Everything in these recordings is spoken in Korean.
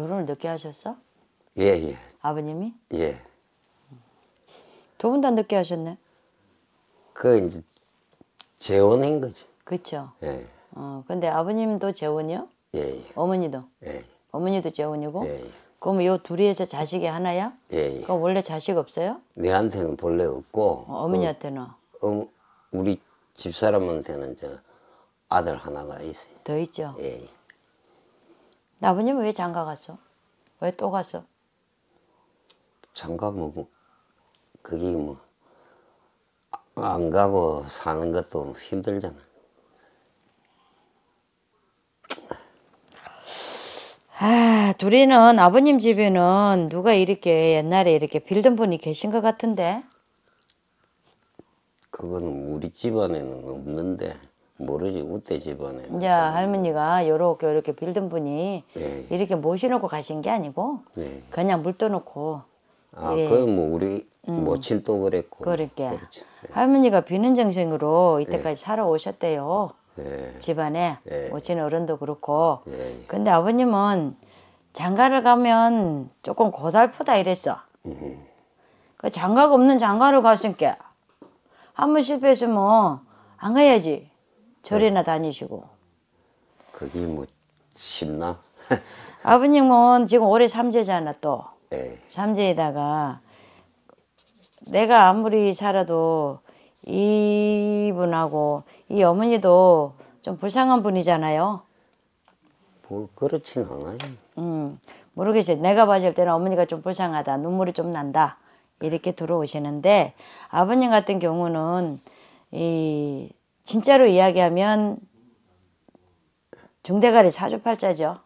결혼을 늦게 하셨어? 예, 예. 아버님이? 예. 두 분 다 늦게 하셨네. 그 이제 재혼인 거지. 그쵸 예. 어, 근데 아버님도 재혼이요? 예, 예. 어머니도? 예. 어머니도 재혼이고? 예, 예. 그럼 요 둘이에서 자식이 하나야? 예, 예. 그럼 원래 자식 없어요? 내한테는 본래 없고. 어, 머니한테는 그, 어, 음, 우리 집사람한테는 저 아들 하나가 있어요. 더 있죠. 예, 예. 아버님은 왜 장가 갔어? 왜 또 갔어? 장가 뭐, 뭐, 그게 뭐, 안 가고 사는 것도 힘들잖아. 아, 둘이는 아버님 집에는 누가 이렇게 옛날에 이렇게 빌던 분이 계신 것 같은데? 그거는 우리 집안에는 없는데. 모르지 우때 집안에 이제 할머니가 요렇게 요렇게 빌던 분이 예. 이렇게 모셔놓고 가신 게 아니고 예. 그냥 물 떠놓고 아그뭐 우리 음. 모친도 그랬고 그렇게 그러니까. 그렇지. 예. 할머니가 비는 정신으로 예. 이때까지 살아오셨대요 예. 집안에 모친 어른도 그렇고 근데 아버님은 장가를 가면 조금 고달프다 이랬어 음그 장가가 없는 장가를 갔으니까 한 번 실패했으면 뭐 안 가야지 절이나 다니시고. 그게 뭐 쉽나? 아버님은 지금 올해 삼재잖아 또. 네. 삼재에다가 내가 아무리 살아도 이분하고 이 어머니도 좀 불쌍한 분이잖아요. 뭐 그렇진 않아요. 음 모르겠어요. 내가 봤을 때는 어머니가 좀 불쌍하다, 눈물이 좀 난다 이렇게 들어오시는데 아버님 같은 경우는 이 진짜로 이야기하면 중대가리 사주팔자죠.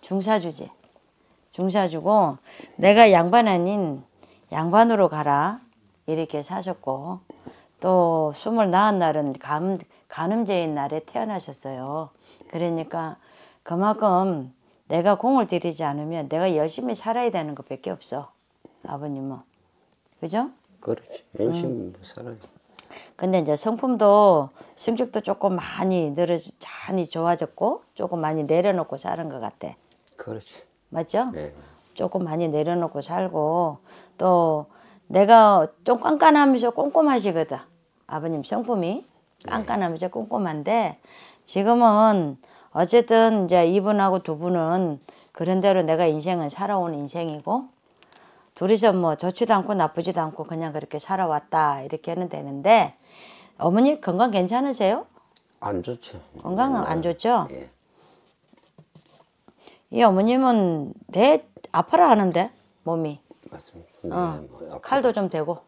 중사주지. 중사주고 내가 양반 아닌 양반으로 가라 이렇게 사셨고 또 숨을 낳은 날은 감, 간음제인 날에 태어나셨어요. 그러니까 그만큼 내가 공을 들이지 않으면 내가 열심히 살아야 되는 것밖에 없어. 아버님은. 그죠? 그렇지. 열심히 음. 살아야 근데 이제 성품도 성격도 조금 많이 늘어지 많이 좋아졌고 조금 많이 내려놓고 사는 것 같아. 그렇지. 맞죠? 네. 조금 많이 내려놓고 살고 또 내가 좀 깐깐하면서 꼼꼼하시거든. 아버님 성품이 네. 깐깐하면서 꼼꼼한데 지금은 어쨌든 이제 이분하고 두 분은 그런 대로 내가 인생은 살아온 인생이고 둘이서 뭐 좋지도 않고 나쁘지도 않고 그냥 그렇게 살아왔다 이렇게 는 되는데 어머니 건강 괜찮으세요? 안 좋죠. 건강은 안 네. 좋죠? 예. 이 어머님은 대 아파라 하는데 몸이 맞습니다. 네, 어, 뭐 칼도 좀 대고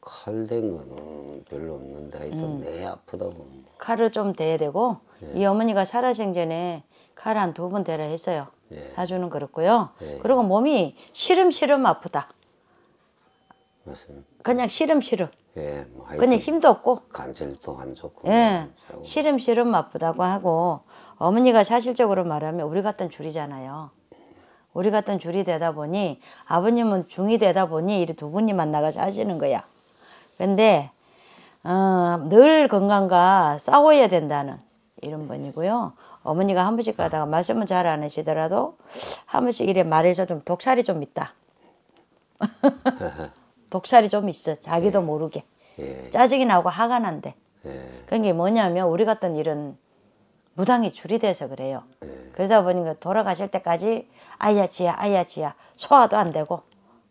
칼 된 거는 별로 없는데 하여 음. 내 아프다고 칼을 좀 대야 되고 예. 이 어머니가 살아생전에 칼한두번 대라 했어요. 예. 사주는 그렇고요. 예. 그리고 몸이 시름시름 아프다. 맞습니다. 그냥 시름시름. 예, 뭐 그냥 힘도 없고. 관절도 안 좋고. 예, 시름시름 아프다고 하고 어머니가 사실적으로 말하면 우리 같은 줄이잖아요. 우리 같은 줄이 되다 보니 아버님은 중이 되다 보니 이리 두 분이 만나가서 하시는 거야. 근데 어, 늘 건강과 싸워야 된다는 이런 분이고요. 어머니가 한 번씩 가다가 말씀은 잘 안 하시더라도 한 번씩 이래 말해서 좀 독살이 좀 있다. 독살이 좀 있어. 자기도 예. 모르게. 예. 짜증이 나고 화가 난대. 예. 그게 그러니까 뭐냐면 우리 같은 일은 무당이 줄이 돼서 그래요. 예. 그러다 보니까 돌아가실 때까지 아야 지야 아야 지야 소화도 안 되고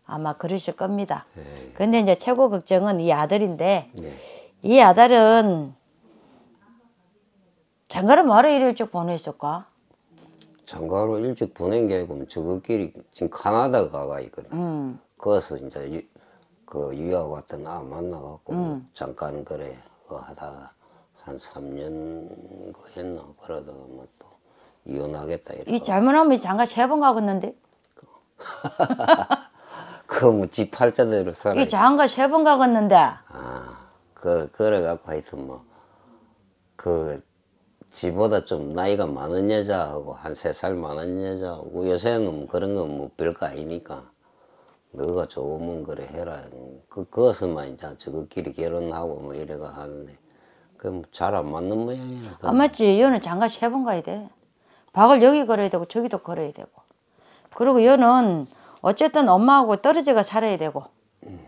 아마 그러실 겁니다. 예. 근데 이제 최고 걱정은 이 아들인데 예. 이 아들은 장가를 말에 일찍 보냈을까? 장가를 일찍 보낸 게 아니고 저것끼리 지금 카나다 가가 있거든. 음. 거기서 이제 유, 그 유학 왔던 아 만나갖고 음. 잠깐 그래 그 하다가 한 3년 그 했나 그러다뭐또 이혼하겠다 이러고. 이 잘못하면 장가 세 번 가겠는데? 그뭐지 팔자대로 살아. 이 장가 세번 뭐 가겠는데. 아, 그 그래갖고 하여튼 뭐그 지보다 좀 나이가 많은 여자하고 한 세 살 많은 여자하고 요새는 그런 거뭐 별거 아니니까 너가 좋으면 그래 해라 그, 그것만 이제 저것끼리 결혼하고 뭐 이래가 하는데 그럼 뭐 잘안 맞는 모양이야 안 맞지 여는 장가 세번 가야 돼 박을 여기 걸어야 되고 저기도 걸어야 되고 그리고 여는 어쨌든 엄마하고 떨어져가 살아야 되고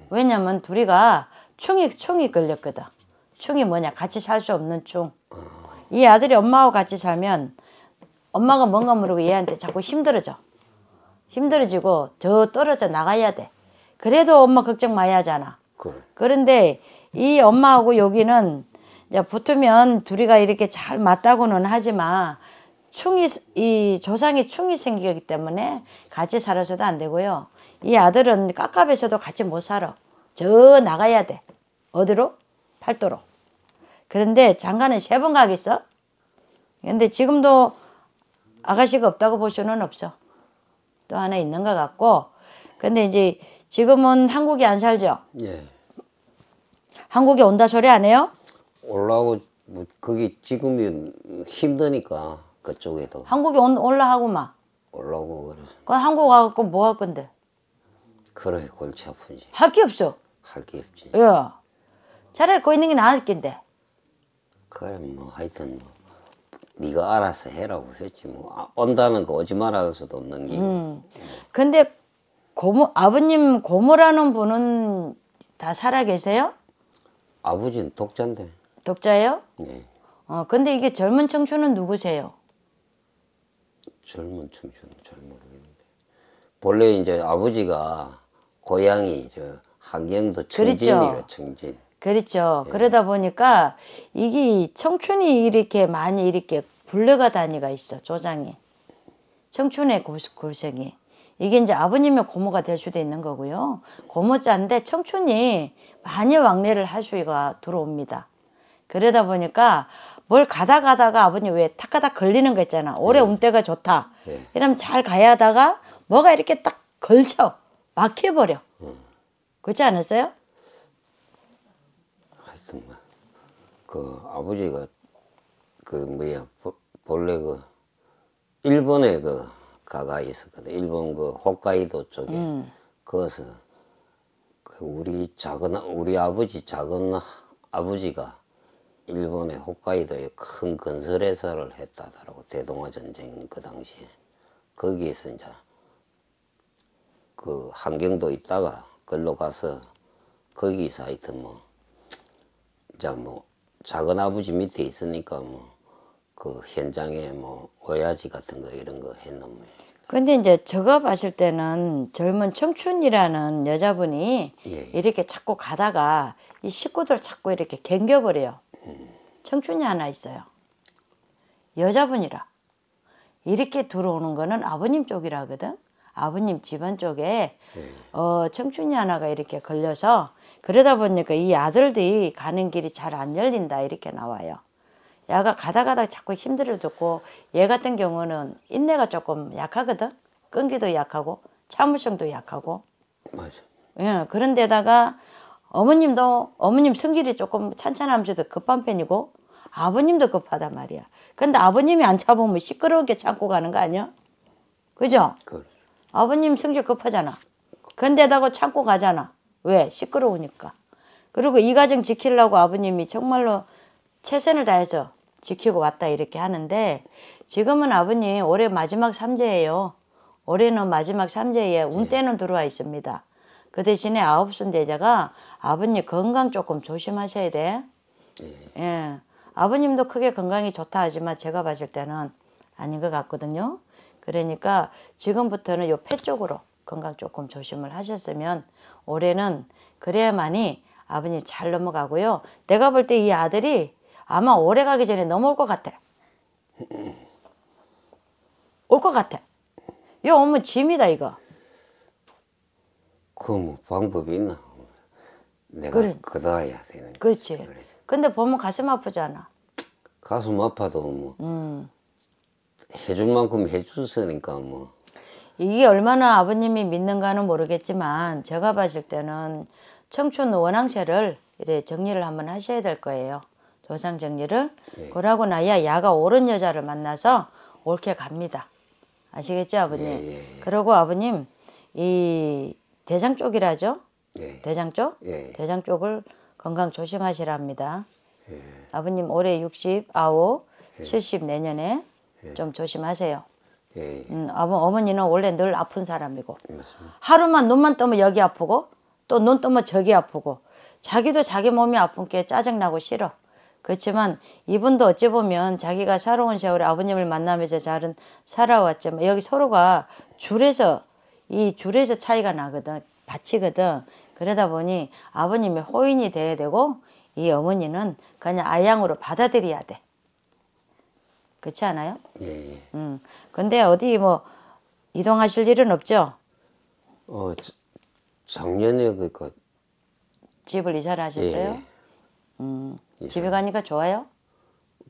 왜냐면 둘이가 충이 충이 걸렸거든 충이 뭐냐 같이 살 수 없는 충 어. 이 아들이 엄마하고 같이 살면 엄마가 뭔가 모르고 얘한테 자꾸 힘들어져. 힘들어지고 더 떨어져 나가야 돼. 그래도 엄마 걱정 많이 하잖아. 그래. 그런데 이 엄마하고 여기는 이제 붙으면 둘이가 이렇게 잘 맞다고는 하지만 충이 이 조상이 충이 생기기 때문에 같이 살아서도 안 되고요. 이 아들은 깝깝해서도 같이 못 살아. 저 나가야 돼. 어디로? 팔도로. 그런데 장가는 세 번 가겠어? 근데 지금도 아가씨가 없다고 볼 수는 없어. 또 하나 있는 것 같고. 근데 이제 지금은 한국에 안 살죠? 예. 한국에 온다 소리 안 해요? 올라오고, 뭐 그게 지금이 힘드니까, 그쪽에도. 한국에 온, 올라하고 막. 올라오고 그래. 그 한국 와갖고 뭐 할 건데? 그래, 골치 아프지. 할 게 없어. 할 게 없지. 예. 차라리 거 있는 게 나을 낀데. 그래 뭐 하여튼 뭐 네가 알아서 해라고 했지 뭐 아, 온다는 거 오지 말아 서도 없는 게. 음. 근데 고모 아버님 고모라는 분은 다 살아 계세요? 아버지는 독자인데. 독자예요? 네. 어 근데 이게 젊은 청춘은 누구세요? 젊은 청춘은 잘 모르겠는데 본래 이제 아버지가 고향이 저 한경도 청진이래 그렇죠. 청진. 그렇죠. 예. 그러다 보니까 이게 청춘이 이렇게 많이 이렇게 굴러가 다니가 있어 조장이 청춘의 골생이 이게 이제 아버님의 고모가 될 수도 있는 거고요. 고모자인데 청춘이 많이 왕래를 할수가 들어옵니다. 그러다 보니까 뭘 가다 가다가 아버님 왜 탁하다 걸리는 거 있잖아. 오래 예. 운때가 좋다. 예. 이러면 잘 가야 하 다가 뭐가 이렇게 딱 걸쳐 막혀버려. 음. 그렇지 않았어요? 그 아버지가 그 뭐야 본래 그 일본에 그 가가 있었거든 일본 그 홋카이도 쪽에 음. 거기서 그 우리 작은 우리 아버지 작은 아버지가 일본의 홋카이도에 큰 건설 회사를 했다더라고 대동아 전쟁 그 당시에 거기에서 이제 그 한경도 있다가 걸로 가서 거기 사이트 뭐 이제 뭐 작은 아버지 밑에 있으니까 뭐 그 현장에 뭐 오야지 같은 거 이런 거 해놓으면. 근데 이제 저가 봤을 때는 젊은 청춘이라는 여자분이 예. 이렇게 자꾸 가다가 이 식구들 자꾸 이렇게 갱겨버려요. 음. 청춘이 하나 있어요. 여자분이라. 이렇게 들어오는 거는 아버님 쪽이라 거든 아버님 집안 쪽에 예. 어, 청춘이 하나가 이렇게 걸려서 그러다 보니까 이 아들들이 가는 길이 잘 안 열린다 이렇게 나와요. 야가 가다 가다 자꾸 힘들어 듣고 얘 같은 경우는 인내가 조금 약하거든. 끈기도 약하고 참을성도 약하고. 맞아. 예, 그런데다가 어머님도 어머님 성질이 조금 찬찬하면서도 급한 편이고 아버님도 급하단 말이야. 근데 아버님이 안 참으면 시끄러운게 참고 가는 거 아니야? 그죠? 그 아버님 성질 급하잖아. 근데다가 참고 가잖아. 왜? 시끄러우니까. 그리고 이 가정 지키려고 아버님이 정말로 최선을 다해서 지키고 왔다 이렇게 하는데 지금은 아버님 올해 마지막 삼재예요. 올해는 마지막 삼재에 운때는 예. 들어와 있습니다. 그 대신에 아홉 순대자가 아버님 건강 조금 조심하셔야 돼. 예. 예. 아버님도 크게 건강이 좋다 하지만 제가 봤을 때는 아닌 것 같거든요. 그러니까 지금부터는 요 폐 쪽으로 건강 조금 조심을 하셨으면 올해는 그래야만이 아버님 잘 넘어가고요. 내가 볼 때 이 아들이 아마 올해 가기 전에 넘어올 것 같아. 올 것 같아. 요거 오면 짐이다 이거. 그뭐 방법이 있나? 내가 그래. 그다야 되는. 그렇지. 그래 근데 보면 가슴 아프잖아. 가슴 아파도 뭐 음. 해줄 만큼 해주으니까 뭐. 이게 얼마나 아버님이 믿는가는 모르겠지만 제가 봤을 때는 청춘 원앙체를 이래 정리를 한번 하셔야 될 거예요. 조상 정리를. 예. 그러고 나야 야가 옳은 여자를 만나서 옳게 갑니다. 아시겠죠 아버님? 예, 예, 예. 그리고 아버님 이 대장 쪽이라죠? 예. 대장 쪽? 예. 대장 쪽을 건강 조심하시랍니다. 아버님 올해 69, 70 내년에 좀 조심하세요. 예. 음, 어머, 니는 원래 늘 아픈 사람이고 맞습니다. 하루만 눈만 뜨면 여기 아프고 또 눈 뜨면 저기 아프고 자기도 자기 몸이 아픈 게 짜증나고 싫어 그렇지만 이분도 어찌 보면 자기가 살아온 세월에 아버님을 만나면서 잘은 살아왔지만 뭐 여기 서로가 줄에서 이 줄에서 차이가 나거든 받치거든 그러다 보니 아버님의 호인이 돼야 되고 이 어머니는 그냥 아양으로 받아들여야 돼 그렇지 않아요? 예, 예, 음. 근데 어디 뭐 이동하실 일은 없죠? 어, 작년에 그니까 그 집을 이사를 하셨어요? 예. 예. 음. 이사. 집에 가니까 좋아요?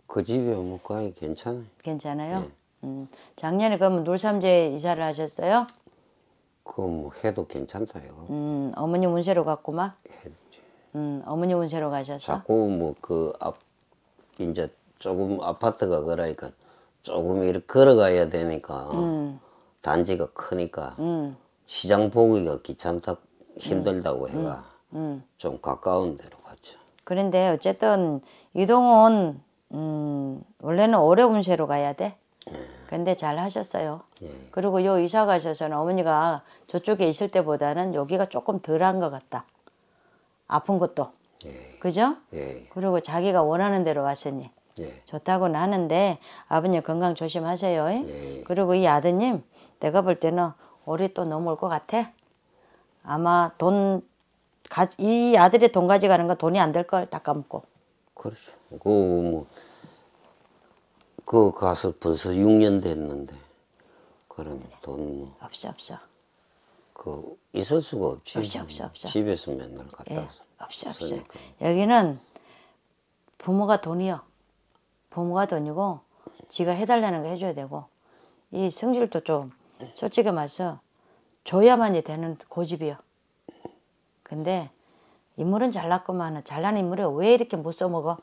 그 집에 못 가요. 괜찮아요. 괜찮아요? 예. 음. 작년에 그러면 놀삼재 이사를 하셨어요? 그거 뭐 해도 괜찮다 이거. 음, 어머니 운세로 갔구만. 해도. 음, 어머니 운세로 가셨어? 자꾸 뭐 그 앞 이제 조금 아파트가 그러니까 조금 이렇게 걸어가야 되니까 음. 단지가 크니까 음. 시장 보기가 귀찮다 힘들다고 음. 해가 음. 음. 좀 가까운 데로 갔죠. 그런데 어쨌든 유동은 음, 원래는 어려운 세로 가야 돼. 예. 근데 잘 하셨어요. 예. 그리고 요 이사 가셔서는 어머니가 저쪽에 있을 때보다는 여기가 조금 덜한 것 같다. 아픈 것도. 예. 그죠? 예. 그리고 자기가 원하는 대로 왔으니. 예. 좋다고는 하는데 아버님 건강 조심하세요. 예. 그리고 이 아드님 내가 볼 때는 올해 또 넘어올 것 같아. 아마 돈, 가, 이아들의돈 가져가는 건 돈이 안 될걸 닦아먹고. 그렇죠. 그, 뭐, 그 가서 벌써 6년 됐는데. 그럼 그돈 뭐. 없어, 없어. 그, 있을 수가 없지. 없어, 없어, 없어. 집에서 맨날 갖다 예. 없어, 없어. 여기는 부모가 돈이요. 부모가 돈이고 지가 해달라는 거 해줘야 되고 이 성질도 좀 솔직히 말해서 줘야만이 되는 고집이요. 근데 인물은 잘났구만 잘난 인물이 왜 이렇게 못 써먹어?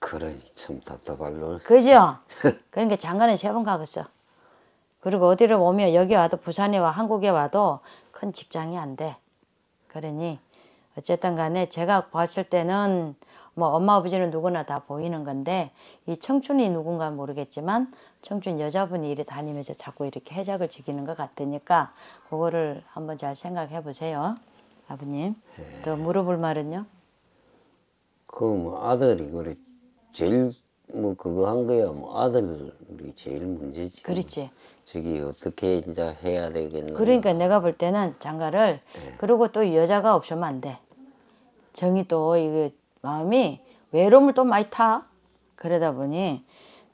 그래 참 답답할 놈. 그죠? 그러니까 장관은 세 번 가겠어. 그리고 어디를 오면 여기 와도 부산에 와 한국에 와도 큰 직장이 안 돼. 그러니 어쨌든 간에 제가 봤을 때는 뭐 엄마 아버지는 누구나 다 보이는 건데 이 청춘이 누군가 모르겠지만 청춘 여자분이 이리 다니면서 자꾸 이렇게 해작을 지기는 것 같으니까 그거를 한번 잘 생각해 보세요. 아버님. 네. 또 예. 물어볼 말은요? 그 뭐 아들이 그래 제일 뭐 그거 한 거야 뭐 아들이 제일 문제지. 그렇지. 저기 어떻게 이제 해야 되겠나. 그러니까 내가 볼 때는 장가를 네. 그리고 또 여자가 없으면 안 돼. 정이 또 이거 마음이 외로움을 또 많이 타. 그러다 보니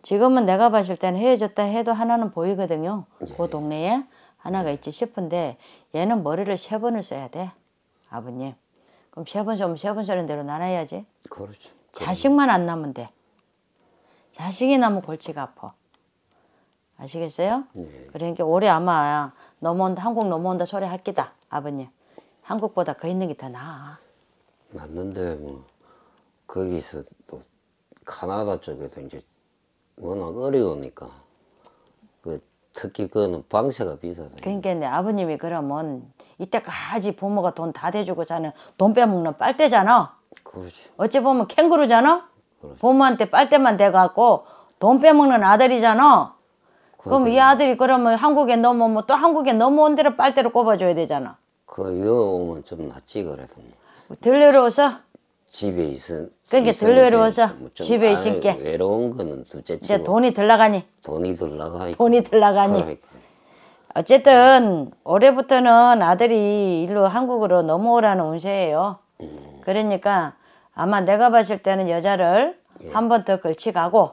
지금은 내가 봤을 땐 헤어졌다 해도 하나는 보이거든요. 예. 그 동네에 하나가 있지 싶은데 얘는 머리를 세 번을 써야 돼. 아버님. 그럼 세 번 써면 세번써는 대로 나눠야지. 그렇죠. 자식만 안 남으면 돼. 자식이 나면 골치가 아파. 아시겠어요? 예. 그러니까 올해 아마 넘어온다 한국 넘어온다 소리 할 기다 아버님. 한국보다 그 있는 게 더 나아. 낫는데 뭐. 거기서 또 카나다 쪽에도 이제 워낙 어려우니까 그 특히 그거는 방세가 비싸다. 그러니까 내 아버님이 그러면 이때까지 부모가 돈 다 대주고 자는 돈 빼먹는 빨대잖아. 그렇지. 어찌 보면 캥거루잖아. 그렇지. 부모한테 빨대만 대갖고 돈 빼먹는 아들이잖아. 그럼 이 아들이 그러면 한국에 넘어오면 또 한국에 넘어온 대로 빨대로 꼽아줘야 되잖아. 그 여오면 좀 낫지 그래도. 뭐. 뭐 들려러워서 집에 있은 그렇게 러덜 외로워서 집에 아, 있을게. 외로운 거는 둘째치고. 돈이 덜 나가니. 돈이 덜 나가. 돈이 덜 나가니. 그러니까. 어쨌든 올해부터는 아들이 일로 한국으로 넘어오라는 운세예요. 음. 그러니까 아마 내가 봤을 때는 여자를 예. 한번 더 걸치 가고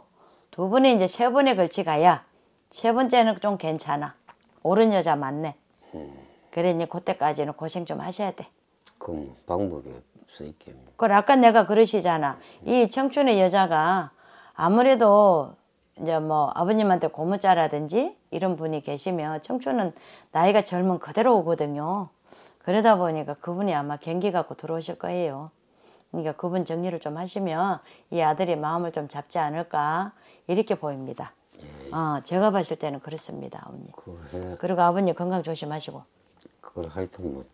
두 분이 이제 세 번에 걸치 가야 세 번째는 좀 괜찮아. 옳은 여자 맞네. 음. 그러니 그때까지는 고생 좀 하셔야 돼. 그런 방법이 없어 있겠 뭐. 그 아까 내가 그러시잖아. 이 청춘의 여자가 아무래도 이제 뭐 아버님한테 고모자라든지 이런 분이 계시면 청춘은 나이가 젊은 그대로 오거든요. 그러다 보니까 그분이 아마 경기 갖고 들어오실 거예요. 그러니까 그분 정리를 좀 하시면 이 아들이 마음을 좀 잡지 않을까 이렇게 보입니다. 예. 어, 제가 봤을 때는 그렇습니다, 아버님. 그래. 그리고 아버님 건강 조심하시고. 그걸 하여튼 뭐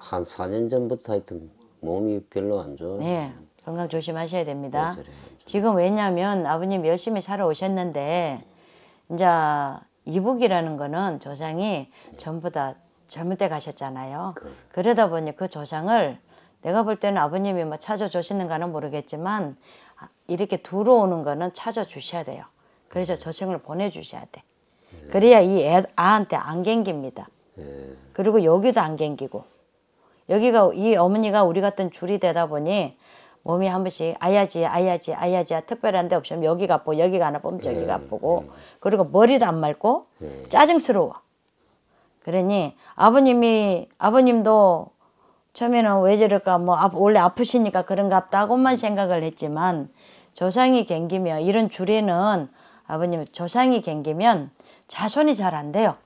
한 4년 전부터 하여튼 몸이 별로 안 좋아요. 네. 건강 조심하셔야 됩니다. 네, 지금 왜냐면 아버님 열심히 살아 오셨는데 이제 이북이라는 거는 조상이 네. 전부 다 젊을 때 가셨잖아요. 그. 그러다 보니 그 조상을 내가 볼 때는 아버님이 뭐 찾아주시는가는 모르겠지만 아, 이렇게 들어오는 거는 찾아주셔야 돼요. 그래서 네. 저승을 보내주셔야 돼. 네. 그래야 이 애, 아한테 안 갱깁니다. 네. 그리고 여기도 안 갱기고. 여기가 이 어머니가 우리 같은 줄이 되다 보니 몸이 한 번씩 아야지 아야지 아야지 특별한 데 없으면 여기가 아프고 여기가 안 아프면 저기가 아프고 예, 예. 그리고 머리도 안 맑고 예. 짜증스러워 그러니 아버님이 아버님도 처음에는 왜 저럴까 뭐 원래 아프시니까 그런갑다고만 가 생각을 했지만 조상이 갱기면 이런 줄에는 아버님 조상이 갱기면 자손이 잘 안 돼요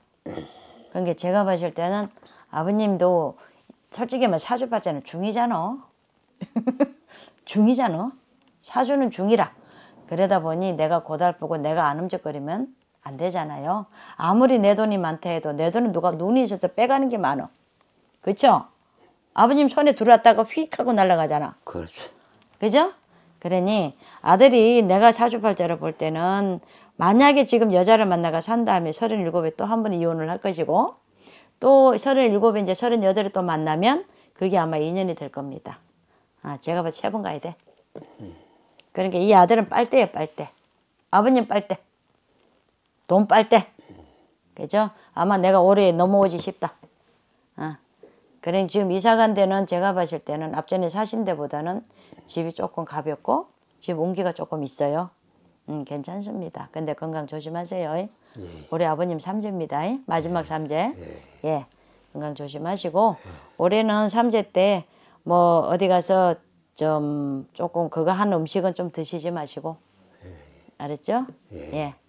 그러니까 제가 봤을 때는 아버님도 솔직히 뭐 사주파자는 중이잖아. 중이잖아. 사주는 중이라. 그러다 보니 내가 고달프고 내가 안 움직거리면 안 되잖아요. 아무리 내 돈이 많다 해도 내 돈은 누가 눈이 있어서 빼가는 게 많어. 그쵸? 아버님 손에 들어왔다가 휙 하고 날아가잖아. 그렇죠. 그죠? 그러니 아들이 내가 사주팔자로 볼 때는 만약에 지금 여자를 만나가 산 다음에 37에 또 한번에 이혼을 할 것이고 또 서른일곱에 이제 서른여덟에 또 만나면 그게 아마 인연이 될 겁니다. 아, 제가 봐도 세번 가야 돼. 그러니까 이 아들은 빨대예요, 빨대. 아버님 빨대. 돈 빨대. 그죠? 아마 내가 올해 넘어오지 싶다. 아. 그래 그러니까 지금 이사 간 데는 제가 봤을 때는 앞전에 사신 데보다는 집이 조금 가볍고 집 온기가 조금 있어요. 음, 괜찮습니다. 근데 건강 조심하세요. 예. 우리 아버님 삼재입니다. 마지막 삼재. 예. 예, 건강 조심하시고 올해는 삼재 때 뭐 어디 가서 좀 조금 그거 한 음식은 좀 드시지 마시고 예. 알았죠? 예. 예.